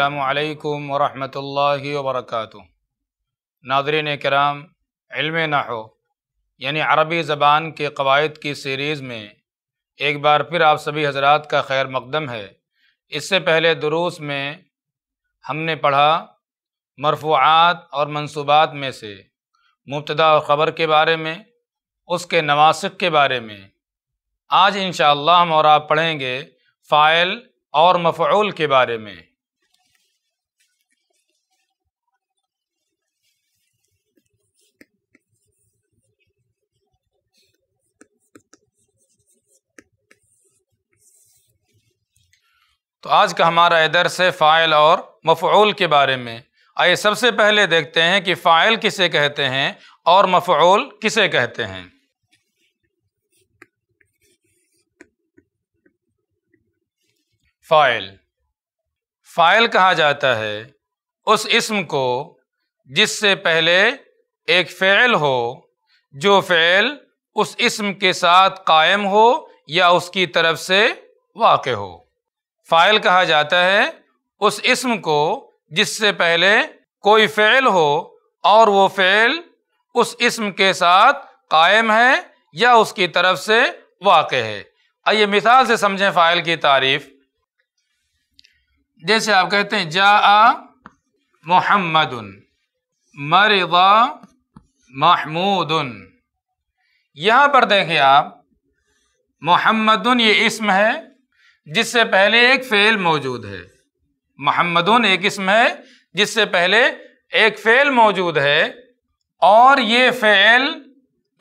अल्लाम वरहमतुल्लाहि वरक नादरीन कराम इल्म नाहो यानी अरबी ज़बान के कवायद की सीरीज़ में एक बार फिर आप सभी हजरात का खैर मकदम है इससे पहले दुरूस में हमने पढ़ा मरफूआत और मनसूबात में से मुबतदा और ख़बर के बारे में उसके नवासिक के बारे में आज इन शाह हम और आप पढ़ेंगे फ़ाइल और मफ़ूल के बारे में तो आज का हमारा इधर से फ़ाइल और मफूल के बारे में आइए सबसे पहले देखते हैं कि फ़ाइल किसे कहते हैं और मफूल किसे कहते हैं फ़ाइल फ़ाइल कहा जाता है उस इसम को जिससे पहले एक फ़ेल हो जो फ़ेल उस इसम के साथ कायम हो या उसकी तरफ से वाक़ हो फ़ाइल कहा जाता है उस इसम को जिससे पहले कोई फ़ेल हो और वो फ़ेल उस इसम के साथ कायम है या उसकी तरफ से वाक़ है आइए मिसाल से समझें फ़ाइल की तारीफ़ जैसे आप कहते हैं जा मोहम्मद मरदा महमूद यहाँ पर देखें आप मोहम्मद ये इसम है जिससे पहले एक फेल मौजूद है महमदन एक इसम है जिससे पहले एक फेल मौजूद है और ये फेल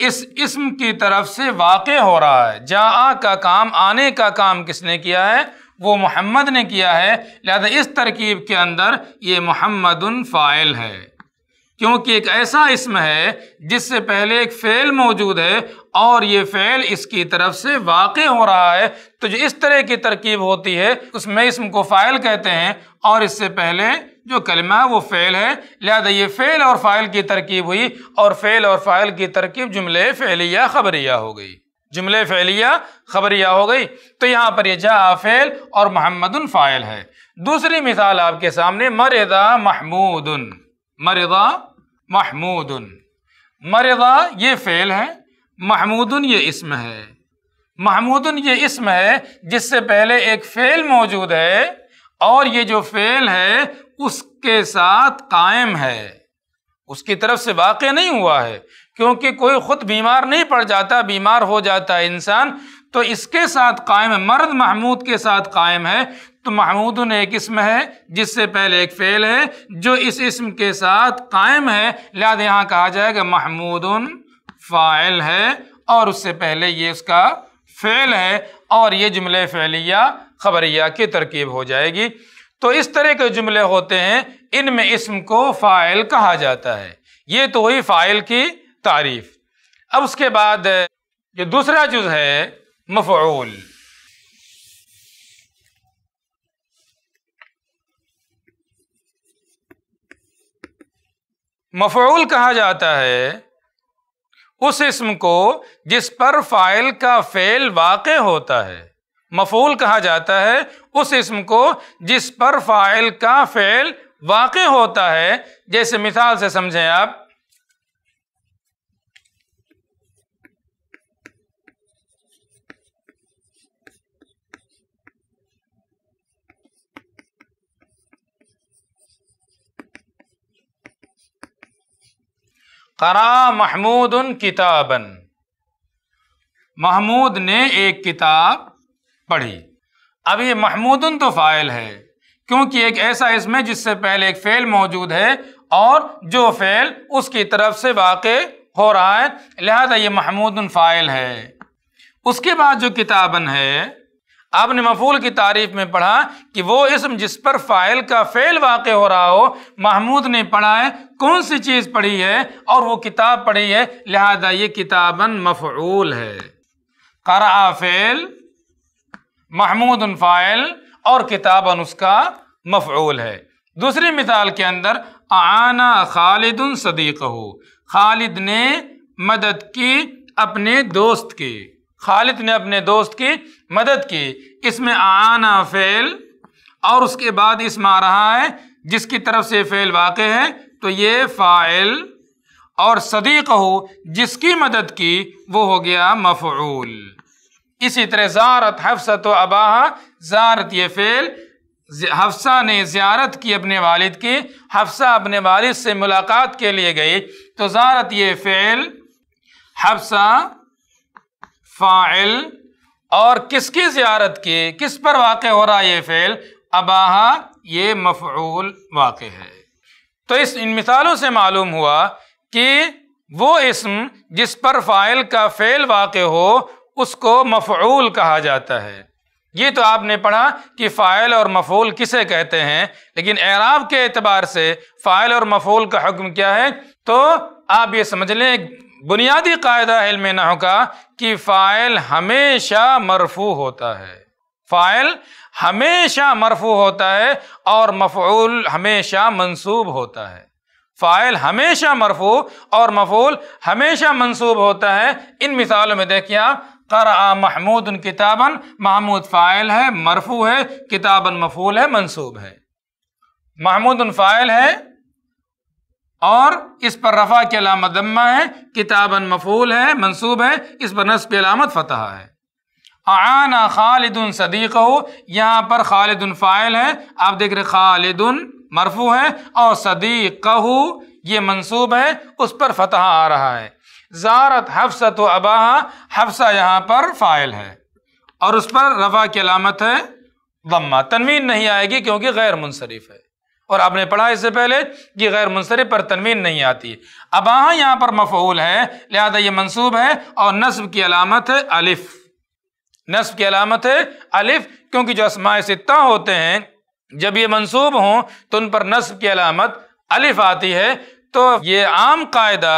इस इसम की तरफ से वाक़ हो रहा है जा का काम आने का काम किसने किया है वो मोहम्मद ने किया है लिहाजा इस तरकीब के अंदर ये मोहम्मद फ़ाइल है क्योंकि एक ऐसा इसम है जिससे पहले एक फ़ेल मौजूद है और ये फ़ेल इसकी तरफ से वाक़ हो रहा है तो जो इस तरह की तरकीब होती है उसमें इसम को फ़ाइल कहते हैं और इससे पहले जो कलमा है वो फ़ेल है लिहाजा ये फ़ेल और फ़ाइल की तरकीब हुई और फ़ेल और फ़ाइल की तरकीब जुमले फ़ैलिया खबरिया हो गई जुमले फ़ैलिया खबरिया हो गई तो यहाँ पर यह जा फ़ैल और महमदन फ़ाइल है दूसरी मिसाल आपके सामने मरदा उन मरदा महमूद मरदा ये फ़ेल है महमूदन ये इसम है महमूदन ये इसम है जिससे पहले एक फ़ेल मौजूद है और ये जो फ़ेल है उसके साथ कायम है उसकी तरफ से वाक़ नहीं हुआ है क्योंकि कोई ख़ुद बीमार नहीं पड़ जाता बीमार हो जाता है इंसान तो इसके साथ कायम है मर्द महमूद के साथ कायम है तो महमूद एक इसम है जिससे पहले एक फ़ेल है जो इस इसम के साथ कायम है लिहाजा यहाँ कहा जाएगा महमूद फ़ाइल है और उससे पहले ये उसका फ़ेल है और ये जुमले फ़ैलिया खबरिया की तरकीब हो जाएगी तो इस तरह के जुमले होते हैं इनमें इसम को फ़ाइल कहा जाता है ये तो हुई फ़ाइल की तारीफ़ अब उसके बाद जो दूसरा जुज़ है مفعول मफूल कहा जाता है उस इसम को जिस पर फाइल का फेल वाक़ होता है मफूल कहा जाता है उस इसम को जिस पर फाइल का फेल वाक़ होता है जैसे मिसाल से समझें आप करा महमूद उन किताबन महमूद ने एक किताब पढ़ी अब ये महमूदन तो फ़ाइल है क्योंकि एक ऐसा इसमें जिससे पहले एक फ़ेल मौजूद है और जो फ़ेल उसकी तरफ से वाक़ हो रहा है लिहाजा ये महमूद फ़ाइल है उसके बाद जो किताबन है आपने मफूल की तारीफ में पढ़ा कि वो इसम जिस पर फ़ाइल का फ़ेल वाक़ हो रहा हो महमूद ने पढ़ा है कौन सी चीज़ पढ़ी है और वो किताब पढ़ी है लिहाजा ये किताबन मफूल है करा फ़ेल महमूद फ़ाइल और किताबन उसका मफूल है दूसरी मिसाल के अंदर आना खालिद सदीक हो खालिद ने मदद की अपने दोस्त की खालिद ने अपने दोस्त की मदद की इसमें आना फेल और उसके बाद इसमें आ रहा है जिसकी तरफ से फेल वाक़ है तो ये फ़ाइल और सदीक हो जिसकी मदद की वो हो गया मफूल इसी तरह ज़ारत हफ्सत तो अबाहा ज़ारत ये फेल हफ्सा ने ज़्यारत की अपने वालिद की हफ्सा अपने वालिद से मुलाकात के लिए गई तो ज़ारत ये फ़ेल हफ्सा फ़ाइल और किसकी ज्यारत की किस पर वाक़ हो रहा है ये फ़ेल अबाहा ये मफूल वाक़ है तो इस इन मिसालों से मालूम हुआ कि वो इसम जिस पर फ़ाइल का फ़ेल वाक़ हो उसको मफूल कहा जाता है ये तो आपने पढ़ा कि फ़ाइल और मफूल किसे कहते हैं लेकिन एराब के एतबार से फ़ाइल और मफूल का हुक्म क्या है तो आप ये समझ लें बुनियादी कायदा में ना का कि फ़ाइल हमेशा मरफू होता है फ़ाइल हमेशा मरफू होता है और मफूल हमेशा मंसूब होता है फ़ाइल हमेशा मरफू और मफूल हमेशा मंसूब होता है इन मिसालों में देखिए आप कर महमूद उन किताबन महमूद फ़ाइल है मरफू है किताबन मफूल है मंसूब है महमूद उन फ़ाइल है और इस पर रफ़ा की अलामत दम्मा है किताबन मफूल है मंसूब है इस पर नस्ब की अलामत फ़तह है आना खालिदन सदीक हो यहाँ पर खालिदन फ़ाइल है आप देख रहे खालिदन मरफू है और सदीक कहू ये मंसूब है उस पर फ़तह आ रहा है ज़ारत हफ्सा तो अबाहा हफ्सा यहाँ पर फ़ाइल है और उस पर रफ़ा की अलामत है दम्मा तनवीन नहीं आएगी क्योंकि गैर मुनसरफ है और आपने पढ़ा इससे पहले कि गैर मुनसरफ पर तनवीन नहीं आती अब हाँ यहाँ पर मफूल है लिहाजा ये मनसूब है और नस्ब की अलामत है अलिफ नस्ब की अलामत है अलिफ क्योंकि जो असमाय सित्ता होते हैं जब ये मनसूब हों तो उन पर नस्ब की अलामत अलिफ आती है तो ये आम कायदा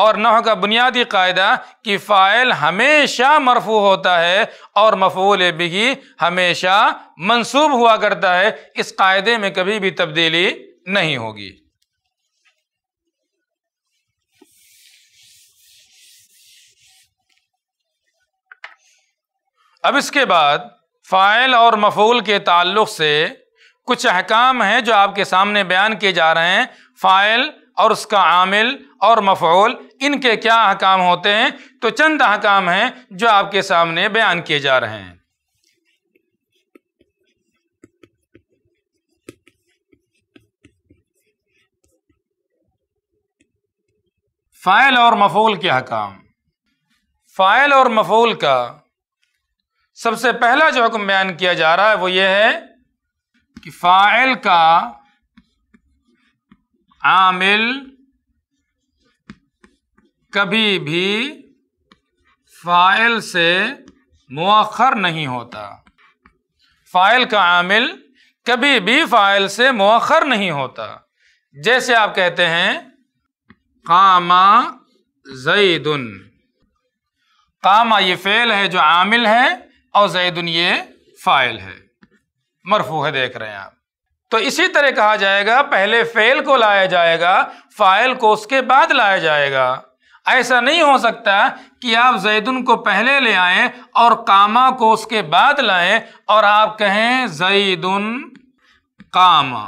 और नह का बुनियादी कायदा कि फ़ाइल हमेशा मरफू होता है और मफूल बिगी हमेशा मंसूब हुआ करता है इस कायदे में कभी भी तब्दीली नहीं होगी अब इसके बाद फ़ाइल और मफूल के ताल्लुक से कुछ अहकाम हैं जो आपके सामने बयान किए जा रहे हैं फ़ाइल और उसका आमिल और मफूल इनके क्या अहकाम होते हैं तो चंद अहकाम हैं जो आपके सामने बयान किए जा रहे हैं फ़ाइल और मफूल के अहकाम फ़ाइल और मफूल का सबसे पहला जो हुक्म बयान किया जा रहा है वो ये है कि फ़ाइल का आमिल कभी भी फ़ाइल से मौखर नहीं होता फ़ाइल का आमिल कभी भी फ़ाइल से मौखर नहीं होता जैसे आप कहते हैं कामा जईदन कामा ये फ़ेल है जो आमिल है और जैदन ये फ़ाइल है मरफू है देख रहे हैं आप तो इसी तरह कहा जाएगा पहले फेल को लाया जाएगा फाइल को उसके बाद लाया जाएगा ऐसा नहीं हो सकता कि आप जैदुन को पहले ले आए और कामा को उसके बाद लाए और आप कहें जैदुन कामा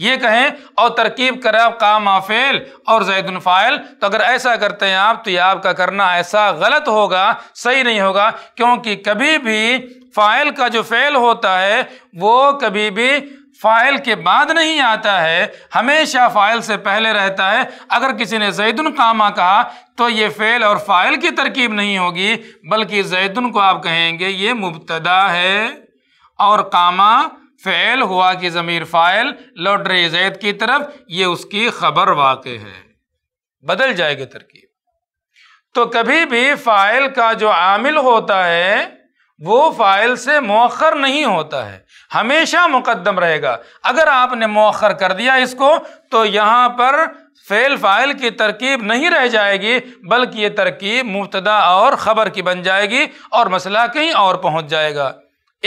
ये कहें और तरकीब करें आप कामा फेल और जैदुन फाइल तो अगर ऐसा करते हैं आप तो ये आपका करना ऐसा गलत होगा सही नहीं होगा क्योंकि कभी भी फाइल का जो फेल होता है वो कभी भी फ़ाइल के बाद नहीं आता है हमेशा फ़ाइल से पहले रहता है अगर किसी ने जैदन कामा कहा तो ये फ़ेल और फ़ाइल की तरकीब नहीं होगी बल्कि जैदुन को आप कहेंगे ये मुबतदा है और कामा फ़ेल हुआ कि ज़मीर फ़ाइल लौट रही जैद की तरफ ये उसकी खबर वाक़ है बदल जाएगी तरकीब तो कभी भी फ़ाइल का जो आमिल होता है वो फ़ाइल से मौखर नहीं होता है हमेशा मुकदम रहेगा अगर आपने मौखर कर दिया इसको तो यहाँ पर फ़ेल फ़ाइल की तरकीब नहीं रह जाएगी बल्कि ये तरकीब मुबतदा और ख़बर की बन जाएगी और मसला कहीं और पहुँच जाएगा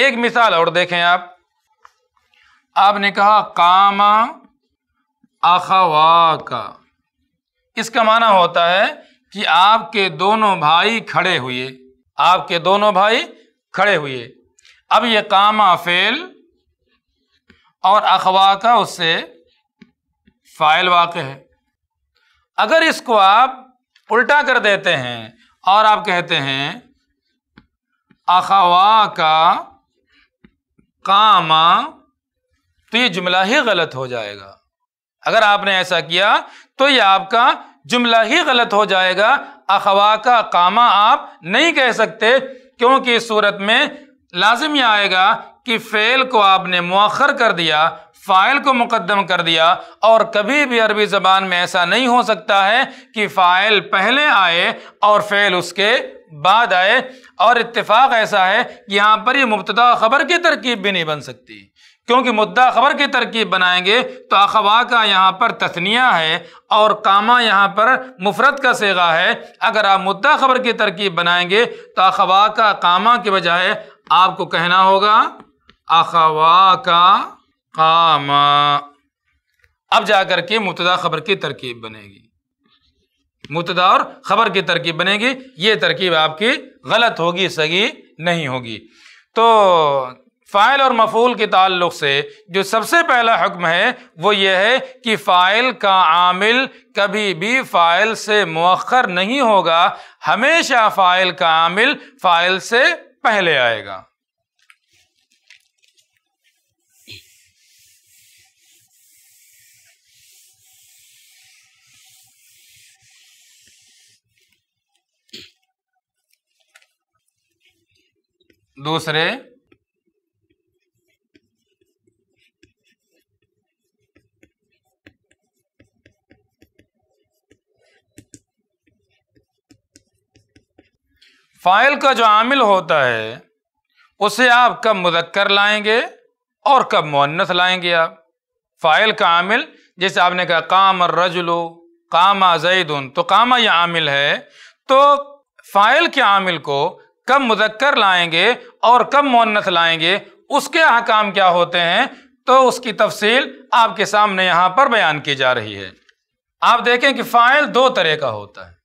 एक मिसाल और देखें आप आपने कहा कामा अखवा का इसका माना होता है कि आपके दोनों भाई खड़े हुए आपके दोनों भाई खड़े हुए अब ये काम फेल और अखवा का उससे फ़ाइल वाक़ है अगर इसको आप उल्टा कर देते हैं और आप कहते हैं अखवा का कामा तो ये जुमला ही गलत हो जाएगा अगर आपने ऐसा किया तो ये आपका जुमला ही गलत हो जाएगा अखवा का कामा आप नहीं कह सकते क्योंकि इस सूरत में लाजिम यह आएगा कि फ़ेल को आपने मौखर कर दिया फ़ाइल को मुकदम कर दिया और कभी भी अरबी ज़बान में ऐसा नहीं हो सकता है कि फ़ाइल पहले आए और फ़ेल उसके बाद आए और इतफाक़ ऐसा है कि यहाँ पर यह मुबतदा ख़बर की तरकीब भी नहीं बन सकती क्योंकि मुद्दा खबर की तरकीब बनाएंगे तो अखवा का यहाँ पर तस्निया है और कामा यहाँ पर मुफरत का सेगा है अगर आप मुद्दा खबर की तरकीब बनाएंगे तो अखवा का कामा के बजाय आपको कहना होगा अखवा का कामा अब जाकर के मुतदा खबर की तरकीब बनेगी मुतदा और खबर की तरकीब बनेगी ये तरकीब आपकी गलत होगी सगी नहीं होगी तो फ़ाइल और मफूल के ताल्लुक से जो सबसे पहला हुक्म है वो ये है कि फ़ाइल का आमिल कभी भी फ़ाइल से मौखर नहीं होगा हमेशा फ़ाइल का आमिल फ़ाइल से पहले आएगा दूसरे फ़ाइल का जो आमिल होता है उसे आप कब मुदक्कर लाएंगे और कब मुन्नस लाएंगे आप फ़ाइल का आमिल जैसे आपने कहा काम रजलो कामा जैदन तो कामा यह आमिल है तो फ़ाइल के आमिल को कब मुदक्कर लाएंगे और कब मुन्नस लाएंगे उसके अहकाम क्या होते हैं तो उसकी तफसील आपके सामने यहाँ पर बयान की जा रही है आप देखें कि फ़ाइल दो तरह का होता है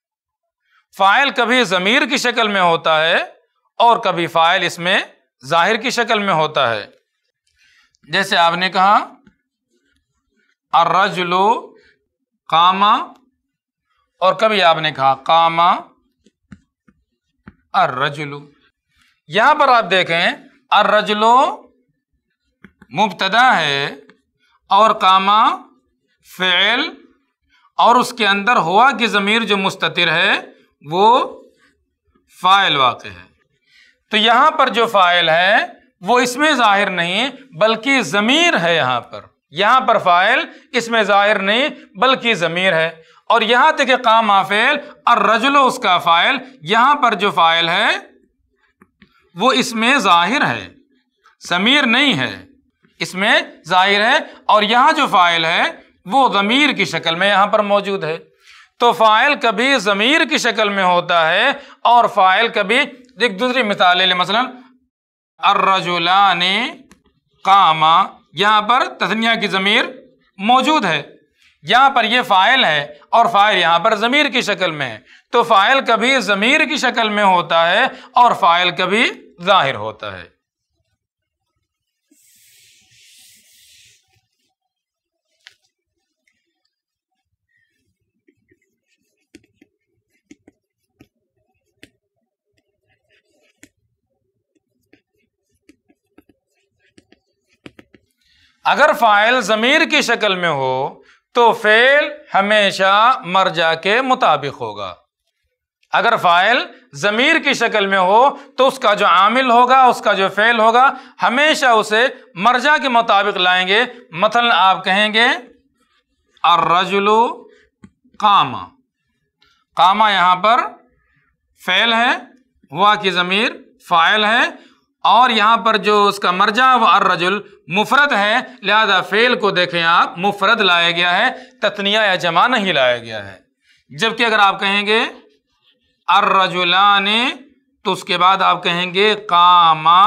फ़ाइल कभी ज़मीर की शक्ल में होता है और कभी फ़ाइल इसमें ज़ाहिर की शक्ल में होता है जैसे आपने कहा अर्रजलो कामा और कभी आपने कहा कामा अर्रजलो यहां पर आप देखें अर्रजलो मुबतदा है और कामा फ़ेल और उसके अंदर हुआ कि ज़मीर जो मुस्ततिर है वो फ़ाइल वाक़ है तो यहां पर जो फ़ाइल है वो इसमें ज़ाहिर नहीं बल्कि ज़मीर है यहां पर यहां पर फ़ाइल इसमें ज़ाहिर नहीं बल्कि ज़मीर है और यहां तक काम आफ़ेल और रजलो उसका फ़ाइल यहां पर जो फ़ाइल है वो इसमें ज़ाहिर है ज़मीर नहीं है इसमें ज़ाहिर है और यहां जो फ़ाइल है वो ज़मीर की शक्ल में यहां पर मौजूद है तो फ़ाइल कभी ज़मीर की शक्ल में होता है और फ़ाइल कभी एक दूसरी मिसाल ले मसलन अर्रजुलानी कामा यहाँ पर तस्निया की ज़मीर मौजूद है यहाँ पर ये फ़ाइल है और फ़ाइल यहाँ पर ज़मीर की शक्ल में है तो फ़ाइल कभी ज़मीर की शक्ल में होता है और फ़ाइल कभी ज़ाहिर होता है अगर फ़ाइल ज़मीर की शक्ल में हो तो फ़ेल हमेशा मर्जा के मुताबिक होगा अगर फ़ाइल ज़मीर की शक्ल में हो तो उसका जो आमिल होगा उसका जो फ़ेल होगा हमेशा उसे मर्जा के मुताबिक लाएंगे मतलब आप कहेंगे अर्रजुलु कामा कामा यहाँ पर फ़ेल है वाह की ज़मीर फ़ाइल है और यहाँ पर जो उसका मर्जा व अर्रजुल मुफरत है लिहाजा फेल को देखें आप मुफरत लाया गया है ततनिया या जमा नहीं लाया गया है जबकि अगर आप कहेंगे अर्रजुला ने तो उसके बाद आप कहेंगे कामा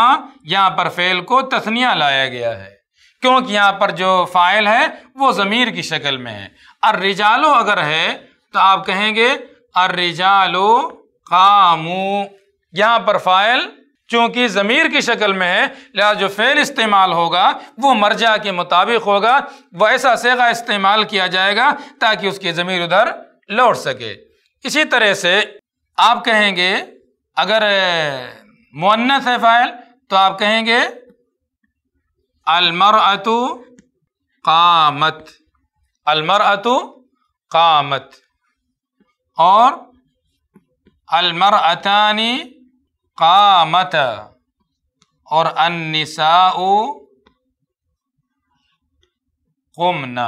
यहाँ पर फेल को तथनिया लाया गया है क्योंकि यहाँ पर जो फाइल है वो ज़मीर की शक्ल में है अर्रिजालो अगर है तो आप कहेंगे अर्रिजालो कामू यहाँ पर फाइल चूंकि ज़मीर की शक्ल में है लिहाजा जो फ़ेल इस्तेमाल होगा वो मर्जा के मुताबिक होगा वह ऐसा सेगा इस्तेमाल किया जाएगा ताकि उसकी ज़मीर उधर लौट सके इसी तरह से आप कहेंगे अगर मुन्नत है फ़ाइल तो आप कहेंगे अलमर अतु कामत अलमर अतु कामत और अलमर अतानी कामत और अन्निसाओ कुमना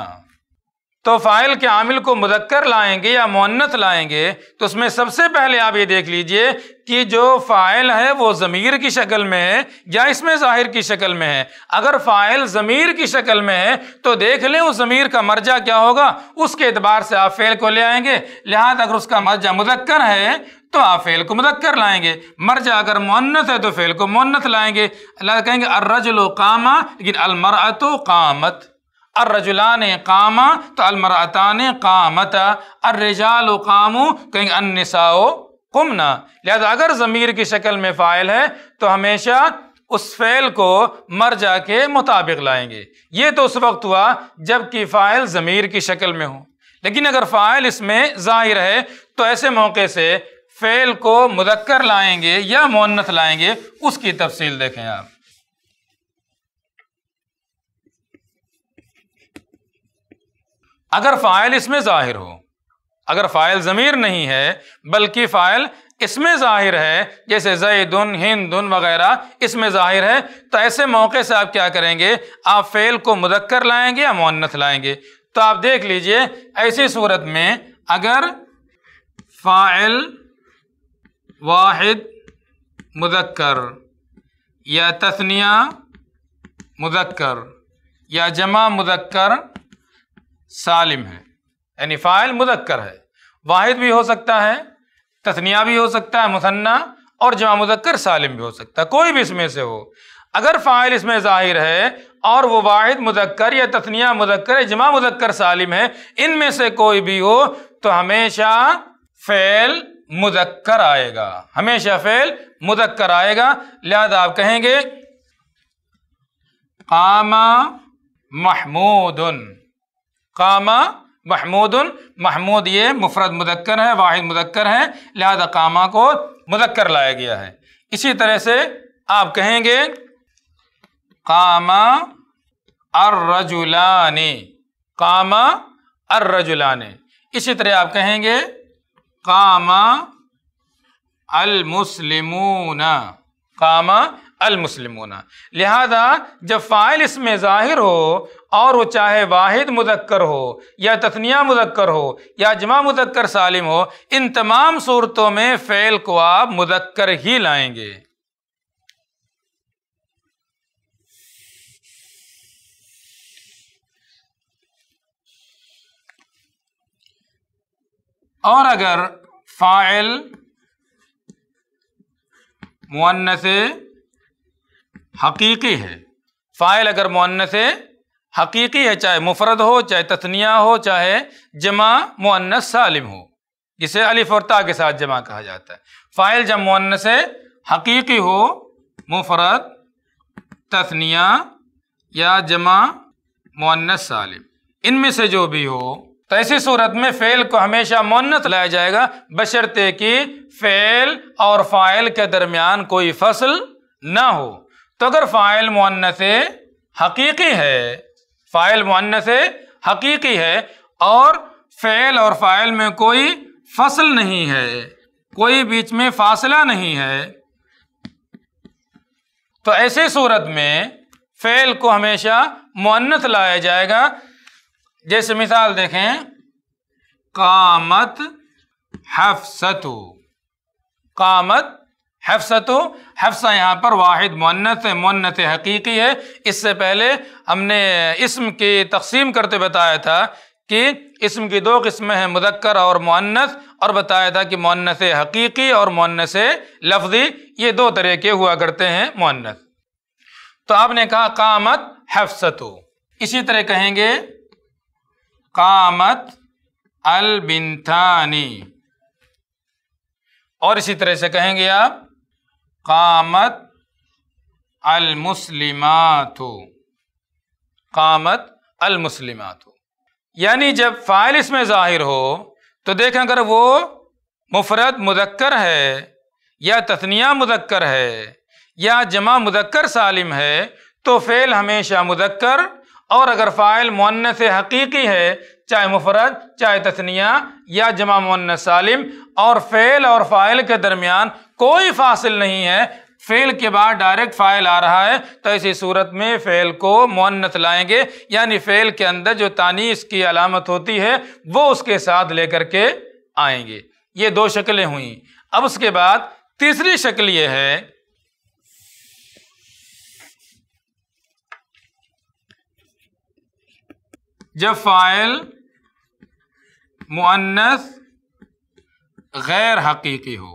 तो फ़ाइल के आमिल को मुदक्कर लाएंगे या मोन्नत लाएंगे तो उसमें सबसे पहले आप ये देख लीजिए कि जो फ़ाइल है वो ज़मीर की शक्ल में है या इसमें ज़ाहिर की शक्ल में है अगर फ़ाइल ज़मीर की शक्ल में है तो देख लें उस ज़मीर का मर्जा क्या होगा उसके एतबार से आप फ़ेल को ले आएंगे लिहाजा अगर उसका मर्जा मुदक्कर है तो आप फ़ेल को मुदक्कर लाएंगे मर जा अगर मुन्नस है तो फ़ेल को मुन्नस लाएंगे अल्लाह कहेंगे अर्रजलो कामा लेकिन अलमरअत कामत अर्रजुला ने कामा तो ने कामत अर्रजाल कामू कहेंगे अनसाओ कुमना लिहाजा अगर ज़मीर की शक्ल में फ़ाइल है तो हमेशा उस फेल को मर जा के मुताबिक लाएंगे ये तो उस वक्त हुआ जबकि फ़ाइल ज़मीर की शक्ल में हो लेकिन अगर फ़ाइल इसमें ज़ाहिर है तो ऐसे मौके से फेल को मुदक्कर लाएंगे या मोन्नत लाएंगे उसकी तफसील देखें आप अगर फ़ाइल इसमें ज़ाहिर हो अगर फ़ाइल ज़मीर नहीं है बल्कि फ़ाइल इसमें ज़ाहिर है जैसे जैदन हिंदुन वगैरह इसमें ज़ाहिर है तो ऐसे मौके से आप क्या करेंगे आप फ़ेल को मुदक्कर लाएंगे या मोन्नत लाएंगे तो आप देख लीजिए ऐसी सूरत में अगर फ़ाइल वाहिद मुजक्कर या तस्निया मुजक्कर या जमा मुदक्कर सालिम है यानी फ़ाइल मुदक्कर है वाहिद भी हो सकता है तस्निया भी हो सकता है मुसन्ना और जमा मुदक्कर सालिम भी हो सकता है कोई भी इसमें से हो अगर फ़ाइल इसमें ज़ाहिर है और वो वाहिद मुदक्कर या तस्निया या जमा मुजक्कर सालिम है इनमें से कोई भी हो तो हमेशा फ़ैल मुदक्कर आएगा हमेशा फेल मुदक्कर आएगा लिहाजा आप कहेंगे कामा महमूदन कामा महमूदन महमूद ये मुफरत मुदक्कर है वाहिद मुदक्कर है लिहाजा कामा को मुदक्कर लाया गया है इसी तरह से आप कहेंगे कामा अर्रजुलानी कामा अर्रजुलानी इसी तरह आप कहेंगे काम अलमुसलिमून काम अलमुसलिमून लिहाजा जब फ़ाइल इसमें ज़ाहिर हो और वो चाहे वाहिद मुदक्कर हो या तथनिया मुदक्कर हो या जमा मुदक्कर सालिम हो इन तमाम सूरतों में फ़ैल को आप मुदक्कर ही लाएंगे और अगर फ़ाइल मुन्न से हकीकी है फ़ाइल अगर मुन्न से हकीकी है चाहे मुफरद हो चाहे तस्निया हो चाहे जमा मुन्नस सालिम हो जिसे अलिफ और ता के साथ जमा कहा जाता है फ़ाइल जब मुन्न से हकीकी हो मुफरद तस्निया या जमा मुन्नस सालिम इनमें से जो भी हो तो ऐसी सूरत में फ़ेल को हमेशा मोन्नत लाया जाएगा बशर्ते कि फ़ेल और फ़ाइल के दरमियान कोई फसल ना हो तो अगर फ़ाइल मुन्नत हकीकी है फ़ाइल मुन्नत हकीकी है और फ़ेल और फ़ाइल में कोई फसल नहीं है कोई बीच में फासला नहीं है तो ऐसी सूरत में फ़ेल को हमेशा मुन्नत लाया जाएगा जैसे मिसाल देखें कामत हफसतु कामत हफसतु हफ्सा यहाँ पर वाहिद मुन्नत मुन्नत हकीकी है इससे पहले हमने इसम की तकसीम करते बताया था कि इसम की दो किस्में हैं मुदक्कर और मुन्नत और बताया था कि मुन्नत हकीकी और मुन्नत लफ्जी ये दो तरह के हुआ करते हैं मुन्नत तो आपने कहा कामत हफसतु इसी तरह कहेंगे कामत अल बिन्थानी और इसी तरह से कहेंगे आप कामत अल मुस्लिमातु कामत अल मुस्लिमातु यानी जब फ़ाइल इसमें ज़ाहिर हो तो देखें अगर वो मुफरत मुदक्कर है या तथनिया मुदक्कर है या जमा मुदक्कर सालिम है तो फ़ेल हमेशा मुदक्कर और अगर फ़ाइल मुन्न से हकीकी है चाहे मुफरत चाहे तसनिया या जमा मन सालिम और फ़ेल और फ़ाइल के दरमियान कोई फासिल नहीं है फ़ेल के बाद डायरेक्ट फ़ाइल आ रहा है तो ऐसी सूरत में फ़ेल को मुन्नत लाएंगे यानी फ़ेल के अंदर जो तानीस की अलामत होती है वो उसके साथ लेकर के आएंगे ये दो शक्लें हुई अब उसके बाद तीसरी शक्ल ये है जब फ़ाइल मुअन्नस गैर हकीकी हो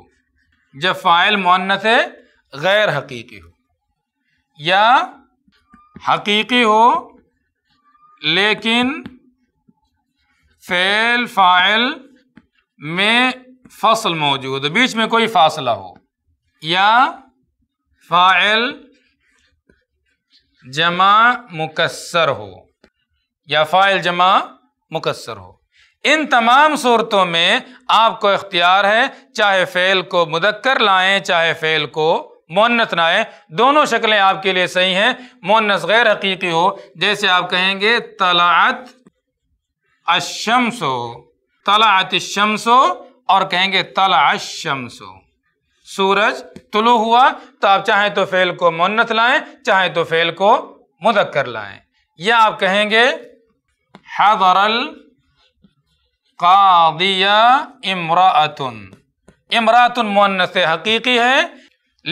जब फ़ाइल मुअन्नस गैर हकीकी हो या हकीकी हो लेकिन फ़ेल फ़ाइल में फसल मौजूद बीच में कोई फासला हो या फ़ाइल जमा मुकसर हो या फ़ाइल जमा मुकसर हो इन तमाम सूरतों में आपको इख्तियार है चाहे फ़ेल को मुदक्कर लाएं चाहे फ़ेल को मोन्नत ना दोनों शक्लें आपके लिए सही हैं मोन्नस गैर हकीकी हो जैसे आप कहेंगे तलात अशमसो तलात शमसो और कहेंगे तला शमसो सूरज तुलु हुआ तो आप चाहें तो फ़ेल को मोन्नत लाएं चाहें तो फ़ेल को मुदक्कर लाएं या आप कहेंगे हजरल कादिया इमरातन इमरातन मोन से हकीकी है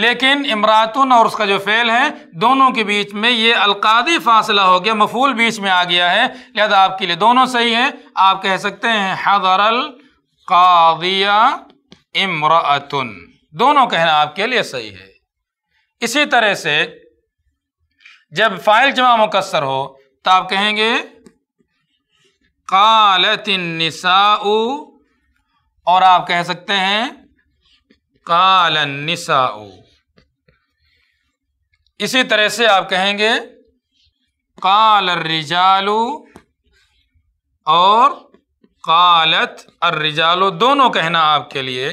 लेकिन इमरातन और उसका जो फ़ेल है दोनों के बीच में ये अलकादी फासला हो गया मफूल बीच में आ गया है लिहाजा आपके लिए दोनों सही है आप कह सकते हैं हजरल कादिया इमरातन दोनों कहना आपके लिए सही है इसी तरह से जब फ़ाइल जमा मुकसर हो तो आप कहेंगे कालतिनसाऊ और आप कह सकते हैं कालनिसाऊ इसी तरह से आप कहेंगे काल रिजालु और कालत अर्रिजालो दोनों कहना आपके लिए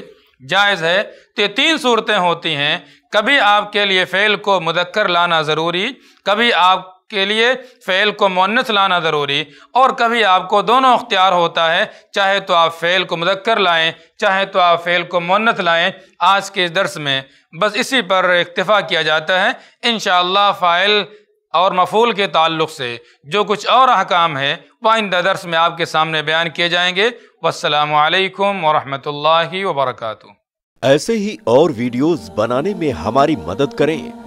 जायज़ है तो ये तीन सूरतें होती हैं कभी आपके लिए फ़ेल को मुदक्कर लाना ज़रूरी कभी आप के लिए फ़ेल को मुन्नस लाना ज़रूरी और कभी आपको दोनों अख्तियार होता है चाहे तो आप फ़ेल को मुदक्कर लाएँ चाहे तो आप फ़ेल को मुन्नस लाएँ आज के इस दर्स में बस इसी पर इक्तफ़ा किया जाता है इन फ़ाइल और मफूल के ताल्लुक से जो कुछ और अहकाम है वह इन दर्स में आपके सामने बयान किए जाएंगे वालकम वरहमल वर्का ऐसे ही और वीडियोज़ बनाने में हमारी मदद करें